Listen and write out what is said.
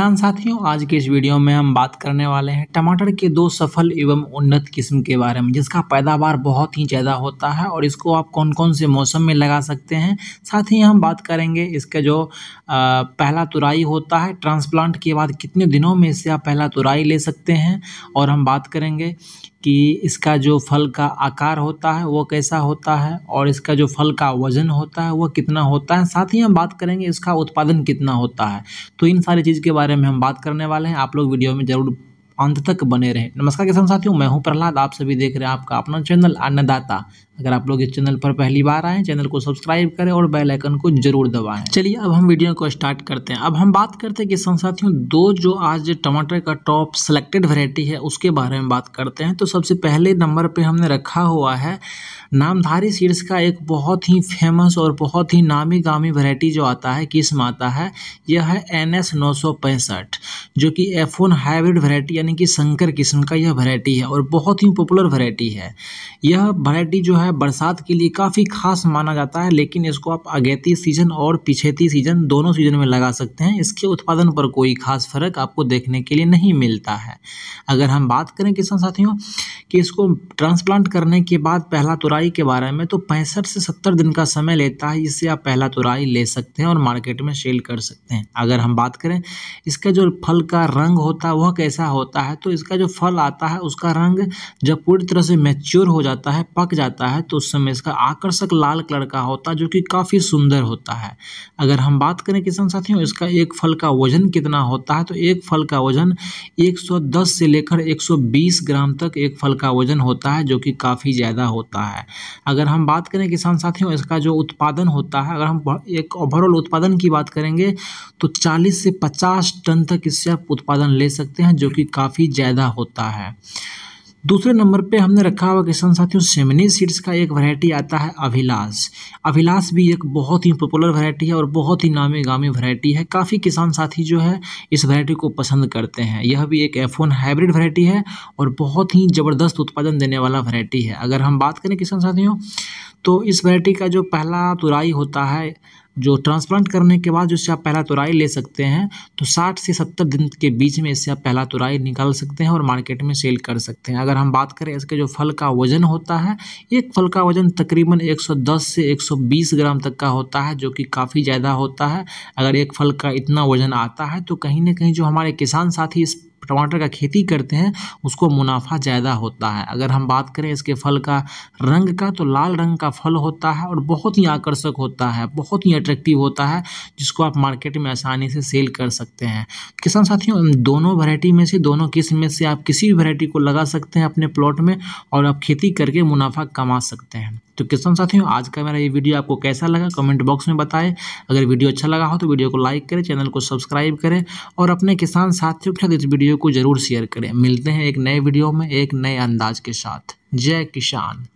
किसान साथियों आज के इस वीडियो में हम बात करने वाले हैं टमाटर के दो सफल एवं उन्नत किस्म के बारे में जिसका पैदावार बहुत ही ज़्यादा होता है और इसको आप कौन कौन से मौसम में लगा सकते हैं साथ ही हम बात करेंगे इसका जो आ, पहला तुराई होता है ट्रांसप्लांट के बाद कितने दिनों में इससे आप पहला तुराई ले सकते हैं और हम बात करेंगे कि इसका जो फल का आकार होता है वो कैसा होता है और इसका जो फल का वज़न होता है वो कितना होता है साथ ही हम बात करेंगे इसका उत्पादन कितना होता है तो इन सारी चीज़ के बारे में हम बात करने वाले हैं आप लोग वीडियो में ज़रूर अंत तक बने रहें नमस्कार किसान साथियों मैं हूं प्रहलाद आप सभी देख रहे हैं आपका अपना चैनल अन्नदाता अगर आप लोग इस चैनल पर पहली बार आएँ चैनल को सब्सक्राइब करें और बेल आइकन को जरूर दबाएं चलिए अब हम वीडियो को स्टार्ट करते हैं अब हम बात करते हैं कि साथियों दो जो आज टमाटर का टॉप सेलेक्टेड वैरायटी है उसके बारे में बात करते हैं तो सबसे पहले नंबर पर हमने रखा हुआ है नामधारी सीड्स का एक बहुत ही फेमस और बहुत ही नामी गामी वैरायटी जो आता है किस्म आता है यह है एन एस नौ सौ पैंसठ जो कि एफोन हाइब्रिड वेराइटी यानी कि शंकर किस्म का यह वैरायटी है और बहुत ही पॉपुलर वरायटी है यह वरायटी जो है है बरसात के लिए काफ़ी खास माना जाता है लेकिन इसको आप अगेती सीजन और पिछेती सीजन दोनों सीजन में लगा सकते हैं इसके उत्पादन पर कोई खास फर्क आपको देखने के लिए नहीं मिलता है अगर हम बात करें किसान साथियों कि इसको ट्रांसप्लांट करने के बाद पहला तुराई के बारे में तो पैंसठ से सत्तर दिन का समय लेता है इससे आप पहला तुराई ले सकते हैं और मार्केट में सेल कर सकते हैं अगर हम बात करें इसका जो फल का रंग होता है वह कैसा होता है तो इसका जो फल आता है उसका रंग जब पूरी तरह से मैच्योर हो जाता है पक जाता है है तो उस समय इसका आकर्षक लाल कलर का होता है जो कि काफ़ी सुंदर होता है अगर हम बात करें किसान साथियों इसका एक फल का वजन कितना होता है तो एक फल का वजन 110 से लेकर 120 ग्राम तक एक फल का वजन होता है जो कि काफ़ी ज़्यादा होता है अगर हम बात करें किसान साथियों इसका जो उत्पादन होता है अगर हम एक ओवरऑल उत्पादन की बात करेंगे तो चालीस से पचास टन तक इससे आप उत्पादन ले सकते हैं जो कि काफ़ी ज़्यादा होता है दूसरे नंबर पे हमने रखा हुआ किसान साथियों सेमनी सीड्स का एक वैरायटी आता है अभिलाष अभिलाष भी एक बहुत ही पॉपुलर वैरायटी है और बहुत ही नामी गामी वैरायटी है काफ़ी किसान साथी जो है इस वैरायटी को पसंद करते हैं यह भी एक एफ हाइब्रिड वैरायटी है और बहुत ही ज़बरदस्त उत्पादन देने वाला वैरायटी है अगर हम बात करें किसान साथियों तो इस वैरायटी का जो पहला तुराई होता है जो ट्रांसप्लांट करने के बाद जो इससे आप पहला तुराई ले सकते हैं तो 60 से 70 दिन के बीच में इससे आप पहला तुराई निकाल सकते हैं और मार्केट में सेल कर सकते हैं अगर हम बात करें इसके जो फल का वज़न होता है एक फल का वज़न तकरीबन 110 से 120 ग्राम तक का होता है जो कि काफ़ी ज़्यादा होता है अगर एक फल का इतना वज़न आता है तो कहीं ना कहीं जो हमारे किसान साथी इस टमाटर का खेती करते हैं उसको मुनाफा ज़्यादा होता है अगर हम बात करें इसके फल का रंग का तो लाल रंग का फल होता है और बहुत ही आकर्षक होता है बहुत ही अट्रैक्टिव होता है जिसको आप मार्केट में आसानी से सेल कर सकते हैं किसान साथियों दोनों वैरायटी में से दोनों किस्म में से आप किसी भी वैरायटी को लगा सकते हैं अपने प्लॉट में और आप खेती करके मुनाफा कमा सकते हैं तो किसान साथियों आज का मेरा ये वीडियो आपको कैसा लगा कमेंट बॉक्स में बताएं अगर वीडियो अच्छा लगा हो तो वीडियो को लाइक करें चैनल को सब्सक्राइब करें और अपने किसान साथियों के साथ इस वीडियो को ज़रूर शेयर करें मिलते हैं एक नए वीडियो में एक नए अंदाज के साथ जय किसान